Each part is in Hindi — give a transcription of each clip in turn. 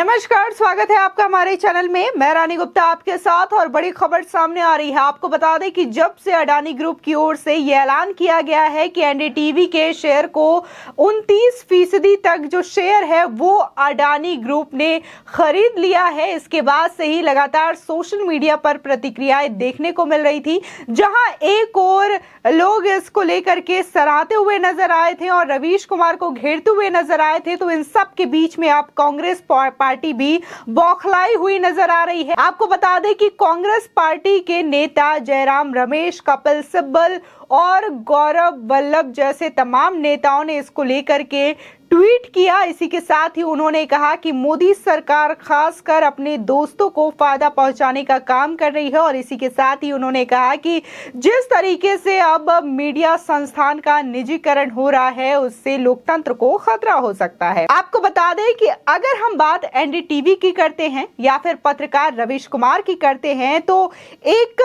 नमस्कार स्वागत है आपका हमारे चैनल में मैं रानी गुप्ता आपके साथ और बड़ी खबर सामने आ रही है आपको बता दें कि जब से अडानी ग्रुप की ओर से यह ऐलान किया गया है कि एनडीटीवी के शेयर को उनतीस फीसदी तक जो शेयर है वो अडानी ग्रुप ने खरीद लिया है इसके बाद से ही लगातार सोशल मीडिया पर प्रतिक्रियाएं देखने को मिल रही थी जहाँ एक और लोग इसको लेकर के सराहते हुए नजर आए थे और रवीश कुमार को घेरते हुए नजर आए थे तो इन सब के बीच में आप कांग्रेस पार्टी पार्टी भी बौखलाई हुई नजर आ रही है आपको बता दें कि कांग्रेस पार्टी के नेता जयराम रमेश कपिल सिब्बल और गौरव वल्लभ जैसे तमाम नेताओं ने इसको लेकर के ट्वीट किया इसी के साथ ही उन्होंने कहा कि मोदी सरकार खासकर अपने दोस्तों को फायदा पहुंचाने का काम कर रही है और इसी के साथ ही उन्होंने कहा कि जिस तरीके से अब मीडिया संस्थान का निजीकरण हो रहा है उससे लोकतंत्र को खतरा हो सकता है आपको बता दें कि अगर हम बात एनडीटीवी की करते हैं या फिर पत्रकार रविश कुमार की करते हैं तो एक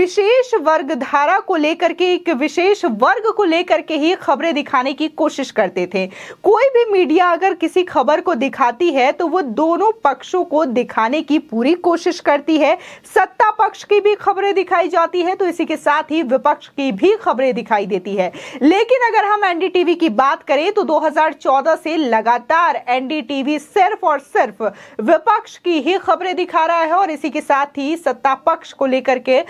विशेष वर्गधारा को लेकर के एक विशेष वर्ग को लेकर के ही खबरें दिखाने की कोशिश करते थे कोई भी मीडिया अगर किसी खबर को दिखाती है तो वो दोनों पक्षों को दिखाने की पूरी कोशिश करती है सत्ता पक्ष की भी खबरें दिखाई जाती है तो इसी के साथ ही विपक्ष की भी खबरें दिखाई देती है लेकिन अगर हम एनडीटीवी की बात करें तो 2014 से लगातार एनडीटीवी सिर्फ और सिर्फ विपक्ष की ही खबरें दिखा रहा है और इसी के साथ ही सत्ता पक्ष को लेकर के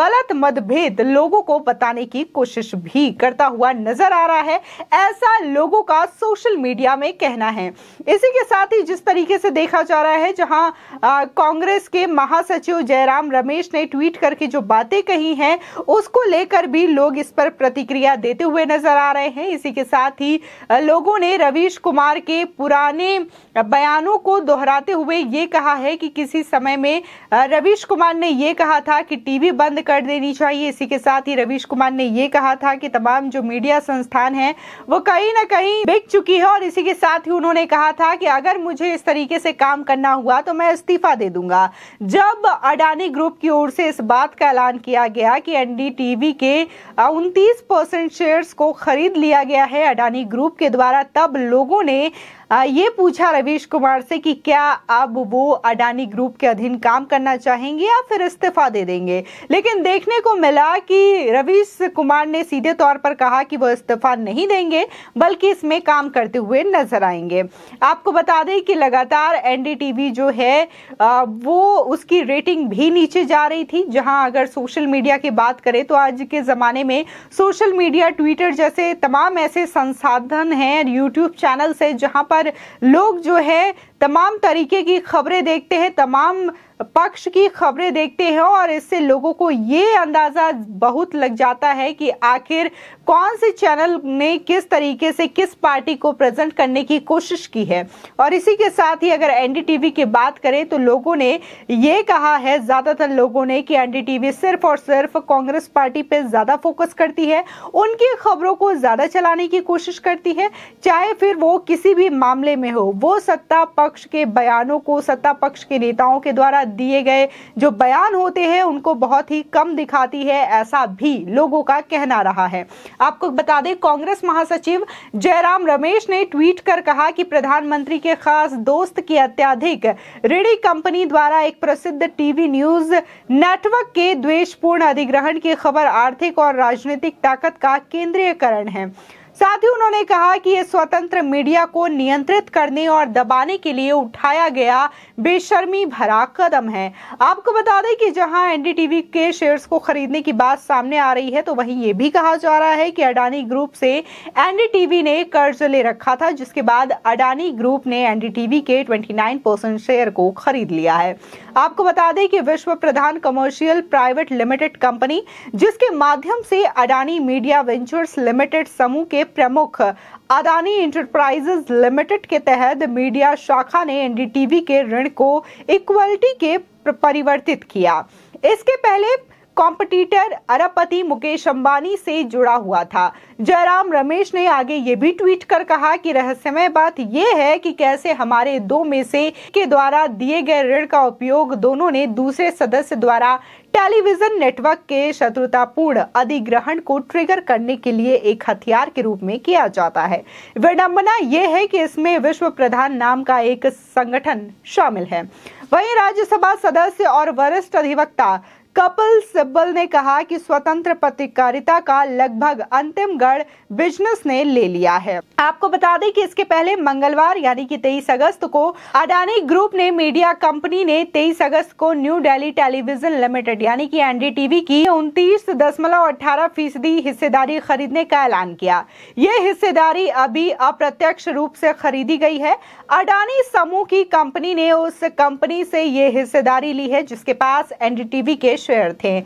गलत मतभेद लोगों को बताने की की कोशिश भी करता हुआ नजर आ रहा है ऐसा लोगों का सोशल मीडिया में कहना है इसी के साथ ही जिस तरीके से देखा जा रहा है जहां कांग्रेस के महासचिव जयराम रमेश ने ट्वीट करके जो बातें कही हैं उसको लेकर भी लोग इस पर प्रतिक्रिया देते हुए नजर आ रहे हैं इसी के साथ ही लोगों ने रवीश कुमार के पुराने बयानों को दोहराते हुए ये कहा है कि किसी समय में रवीश कुमार ने यह कहा था कि टीवी बंद कर देनी चाहिए इसी के साथ ही रवीश कुमार ने ये कहा था कि तमाम जो मीडिया संस्थान हैं वो कहीं ना कहीं बिक चुकी है और इसी के साथ ही उन्होंने कहा था कि अगर मुझे इस तरीके से काम करना हुआ तो मैं इस्तीफा दे दूंगा जब अडानी ग्रुप की ओर से इस बात का ऐलान किया गया कि एनडीटीवी के उनतीस परसेंट शेयर्स को खरीद लिया गया है अडानी ग्रुप के द्वारा तब लोगों ने ये पूछा रवीश कुमार से कि क्या अब वो अडानी ग्रुप के अधीन काम करना चाहेंगे या फिर इस्तीफा दे देंगे लेकिन देखने को मिला कि रवीश कुमार ने सीधे तौर पर कहा कि वो इस्तीफा नहीं देंगे बल्कि इसमें काम करते हुए नजर आएंगे आपको बता दें कि लगातार एनडीटीवी जो है वो उसकी रेटिंग भी नीचे जा रही थी जहां अगर सोशल मीडिया की बात करें तो आज के ज़माने में सोशल मीडिया ट्विटर जैसे तमाम ऐसे संसाधन हैं यूट्यूब चैनल्स हैं जहाँ पर पर लोग जो है तमाम तरीके की खबरें देखते हैं तमाम पक्ष की खबरें देखते हैं और इससे लोगों को ये अंदाज़ा बहुत लग जाता है कि आखिर कौन से चैनल ने किस तरीके से किस पार्टी को प्रेजेंट करने की कोशिश की है और इसी के साथ ही अगर एनडीटीवी की बात करें तो लोगों ने ये कहा है ज़्यादातर लोगों ने कि एनडीटीवी सिर्फ और सिर्फ कांग्रेस पार्टी पे ज़्यादा फोकस करती है उनकी खबरों को ज़्यादा चलाने की कोशिश करती है चाहे फिर वो किसी भी मामले में हो वो सत्ता पक्ष के बयानों को सत्ता पक्ष के नेताओं के द्वारा दिए गए जो बयान होते हैं उनको बहुत ही कम दिखाती है ऐसा भी लोगों का कहना रहा है आपको बता दें कांग्रेस महासचिव जयराम रमेश ने ट्वीट कर कहा कि प्रधानमंत्री के खास दोस्त की अत्याधिक रेडी कंपनी द्वारा एक प्रसिद्ध टीवी न्यूज नेटवर्क के द्वेषपूर्ण अधिग्रहण की खबर आर्थिक और राजनीतिक ताकत का केंद्रीयकरण है साथ ही उन्होंने कहा कि ये स्वतंत्र मीडिया को नियंत्रित करने और दबाने के लिए उठाया गया बेशर्मी भरा कदम है आपको बता दें कि जहां एनडीटीवी के शेयर्स को खरीदने की बात सामने आ रही है तो वहीं ये भी कहा जा रहा है कि अडानी ग्रुप से एनडीटीवी ने कर्ज ले रखा था जिसके बाद अडानी ग्रुप ने एनडीटीवी के ट्वेंटी परसेंट शेयर को खरीद लिया है आपको बता दें कि Vishvapradhan commercial private limited company जिसके माध्यम से अडानी मीडिया वेंचर्स लिमिटेड समूह के प्रमुख अदानी इंटरप्राइजेज लिमिटेड के तहत मीडिया शाखा ने एनडीटीवी के ऋण को इक्वलिटी के परिवर्तित किया इसके पहले कॉम्पिटिटर अरबपति मुकेश अंबानी से जुड़ा हुआ था जयराम रमेश ने आगे ये भी ट्वीट कर कहा कि रहस्यमय बात यह है कि कैसे हमारे दो में से के द्वारा दिए गए ऋण का उपयोग दोनों ने दूसरे सदस्य द्वारा टेलीविजन नेटवर्क के शत्रुतापूर्ण अधिग्रहण को ट्रिगर करने के लिए एक हथियार के रूप में किया जाता है विडम्बना यह है कि इसमें विश्व प्रधान नाम का एक संगठन शामिल है वहीं राज्यसभा सदस्य और वरिष्ठ अधिवक्ता कपिल सिब्बल ने कहा कि स्वतंत्र पत्रकारिता का लगभग अंतिम गढ़ बिजनेस ने ले लिया है आपको बता दें कि इसके पहले मंगलवार यानी कि 23 अगस्त को अडानी ग्रुप ने मीडिया कंपनी ने 23 अगस्त को न्यू दिल्ली टेलीविजन लिमिटेड यानी कि एनडीटीवी की उनतीस दशमलव अठारह फीसदी हिस्सेदारी खरीदने का ऐलान किया ये हिस्सेदारी अभी अप्रत्यक्ष रूप से खरीदी गई है अडानी समूह की कंपनी ने उस कंपनी से ये हिस्सेदारी ली है जिसके पास एनडीटीवी के शेयर थे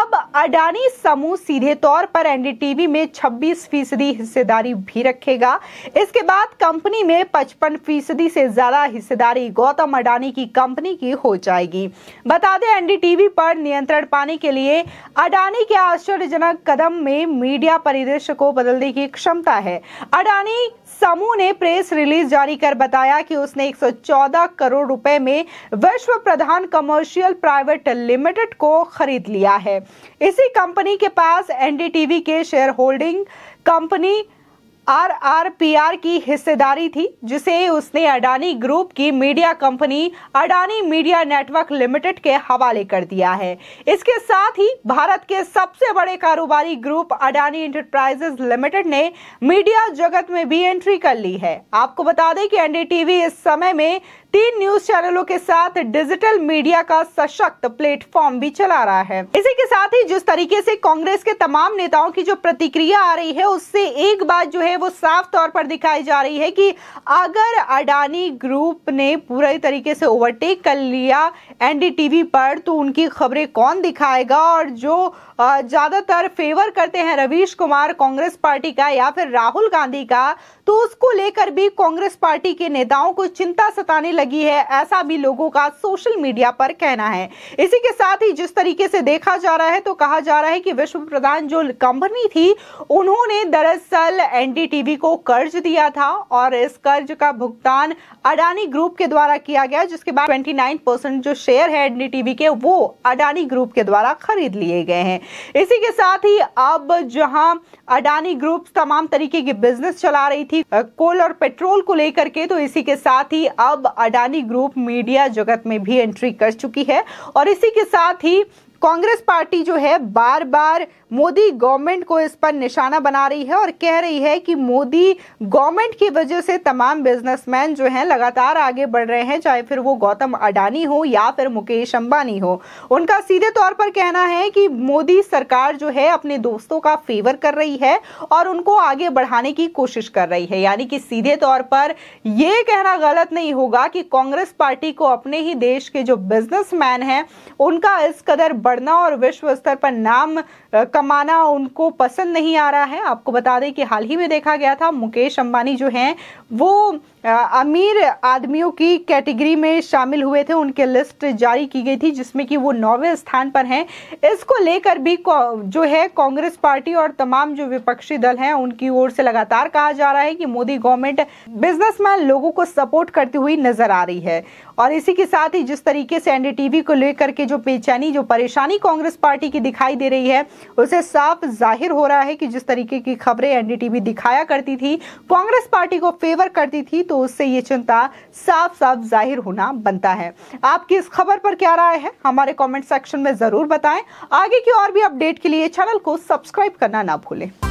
अब अडानी समूह सीधे तौर पर एनडीटीवी में छब्बीस फीसदी हिस्सेदारी भी रखेगा इसके बाद कंपनी में पचपन फीसदी से ज्यादा हिस्सेदारी गौतम अडानी की कंपनी की हो जाएगी बता दें एनडीटीवी पर नियंत्रण पाने के लिए अडानी के आश्चर्यजनक कदम में मीडिया परिदृश्य को बदलने की क्षमता है अडानी समूह ने प्रेस रिलीज जारी कर बताया कि उसने 114 करोड़ रुपए में विश्व प्रधान कमर्शियल प्राइवेट लिमिटेड को खरीद लिया है इसी कंपनी के पास एनडीटीवी के शेयर होल्डिंग कंपनी आरआरपीआर की हिस्सेदारी थी जिसे उसने अडानी ग्रुप की media company Adani media network limited के हवाले कर दिया है इसके साथ ही भारत के सबसे बड़े कारोबारी ग्रुप अडानी इंटरप्राइजेज लिमिटेड ने मीडिया जगत में भी एंट्री कर ली है आपको बता दें कि एनडीटीवी इस समय में तीन न्यूज चैनलों के साथ डिजिटल मीडिया का सशक्त प्लेटफॉर्म भी चला रहा है इसी के साथ ही जिस तरीके से कांग्रेस के तमाम नेताओं की जो प्रतिक्रिया आ रही है उससे एक बात जो है वो साफ तौर पर दिखाई जा रही है कि अगर अडानी ग्रुप ने पूरे तरीके से ओवरटेक कर लिया एनडीटीवी पर तो उनकी खबरें कौन दिखाएगा और जो ज्यादातर फेवर करते हैं रवीश कुमार कांग्रेस पार्टी का या फिर राहुल गांधी का तो उसको लेकर भी कांग्रेस पार्टी के नेताओं को चिंता सताने लगी है ऐसा भी लोगों का सोशल मीडिया पर कहना है इसी के साथ ही जिस तरीके से देखा जा रहा है तो कहा जा रहा है कि विश्व प्रधान जो कंपनी थी उन्होंने दरअसल एनडीटीवी को कर्ज दिया था और इस कर्ज का भुगतान अडानी ग्रुप के द्वारा किया गया जिसके बाद ट्वेंटी जो शेयर है एनडीटीवी के वो अडानी ग्रुप के द्वारा खरीद लिए गए हैं इसी के साथ ही अब जहां अडानी ग्रुप तमाम तरीके की बिजनेस चला रही थी कोल और पेट्रोल को लेकर के तो इसी के साथ ही अब अडानी ग्रुप मीडिया जगत में भी एंट्री कर चुकी है और इसी के साथ ही कांग्रेस पार्टी जो है बार बार मोदी गवर्नमेंट को इस पर निशाना बना रही है और कह रही है कि मोदी गवर्नमेंट की वजह से तमाम बिजनेसमैन जो हैं लगातार आगे बढ़ रहे हैं चाहे फिर वो गौतम अडानी हो या फिर मुकेश अंबानी हो उनका सीधे तौर पर कहना है कि मोदी सरकार जो है अपने दोस्तों का फेवर कर रही है और उनको आगे बढ़ाने की कोशिश कर रही है यानी कि सीधे तौर पर यह कहना गलत नहीं होगा कि कांग्रेस पार्टी को अपने ही देश के जो बिजनेसमैन हैं उनका इस कदर बढ़ना और विश्व स्तर पर नाम कमाना उनको पसंद नहीं आ रहा है आपको बता दें कि हाल ही में देखा गया था मुकेश अंबानी जो हैं वो अमीर आदमियों की कैटेगरी में शामिल हुए थे उनके लिस्ट जारी की गई थी जिसमें कि वो नौवे स्थान पर हैं इसको लेकर भी जो है कांग्रेस पार्टी और तमाम जो विपक्षी दल हैं उनकी ओर से लगातार कहा जा रहा है कि मोदी गवर्नमेंट बिजनेसमैन लोगों को सपोर्ट करती हुई नजर आ रही है और इसी के साथ ही जिस तरीके से एनडीटीवी को लेकर के जो बेचैनी जो परेशानी कांग्रेस पार्टी की दिखाई दे रही है उसे साफ जाहिर हो रहा है कि जिस तरीके की खबरें एनडीटीवी दिखाया करती थी कांग्रेस पार्टी को फेवर करती थी तो उससे ये चिंता साफ साफ जाहिर होना बनता है आपकी इस खबर पर क्या राय है हमारे कमेंट सेक्शन में ज़रूर बताएं आगे की और भी अपडेट के लिए चैनल को सब्सक्राइब करना ना भूलें